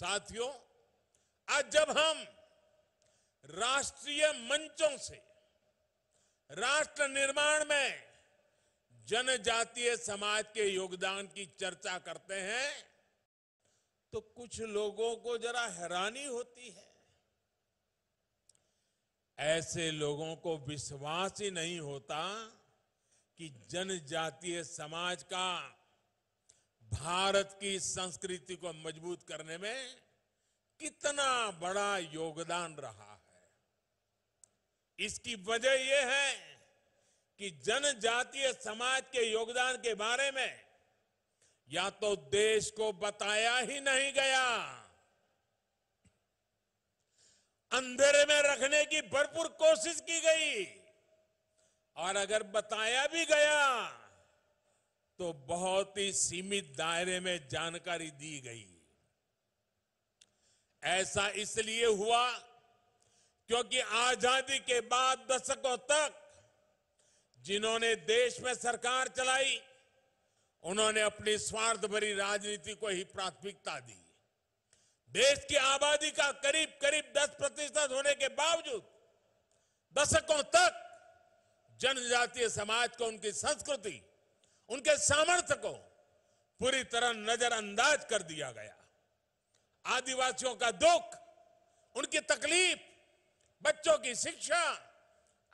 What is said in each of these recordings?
साथियों आज जब हम राष्ट्रीय मंचों से राष्ट्र निर्माण में जनजातीय समाज के योगदान की चर्चा करते हैं तो कुछ लोगों को जरा हैरानी होती है ऐसे लोगों को विश्वास ही नहीं होता कि जनजातीय समाज का भारत की संस्कृति को मजबूत करने में कितना बड़ा योगदान रहा है इसकी वजह यह है कि जनजातीय समाज के योगदान के बारे में या तो देश को बताया ही नहीं गया अंधेरे में रखने की भरपूर कोशिश की गई और अगर बताया भी गया तो बहुत ही सीमित दायरे में जानकारी दी गई ऐसा इसलिए हुआ क्योंकि आजादी के बाद दशकों तक जिन्होंने देश में सरकार चलाई उन्होंने अपनी स्वार्थ भरी राजनीति को ही प्राथमिकता दी देश की आबादी का करीब करीब 10 प्रतिशत होने के बावजूद दशकों तक जनजातीय समाज को उनकी संस्कृति उनके सामर्थ्य को पूरी तरह नजरअंदाज कर दिया गया आदिवासियों का दुख उनकी तकलीफ बच्चों की शिक्षा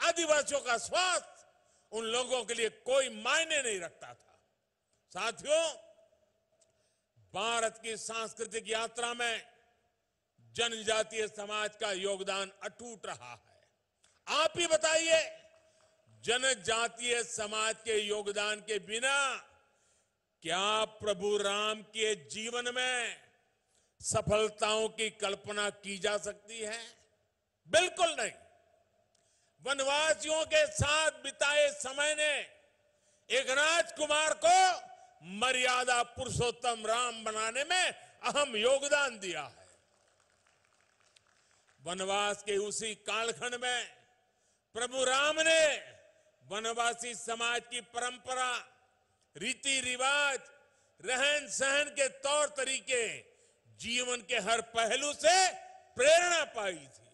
आदिवासियों का स्वास्थ्य उन लोगों के लिए कोई मायने नहीं रखता था साथियों भारत की सांस्कृतिक यात्रा में जनजातीय समाज का योगदान अटूट रहा है आप ही बताइए जनजातीय समाज के योगदान के बिना क्या प्रभु राम के जीवन में सफलताओं की कल्पना की जा सकती है बिल्कुल नहीं वनवासियों के साथ बिताए समय ने एक राजकुमार को मर्यादा पुरुषोत्तम राम बनाने में अहम योगदान दिया है वनवास के उसी कालखंड में प्रभु राम ने वनवासी समाज की परंपरा रीति रिवाज रहन सहन के तौर तरीके जीवन के हर पहलू से प्रेरणा पाई थी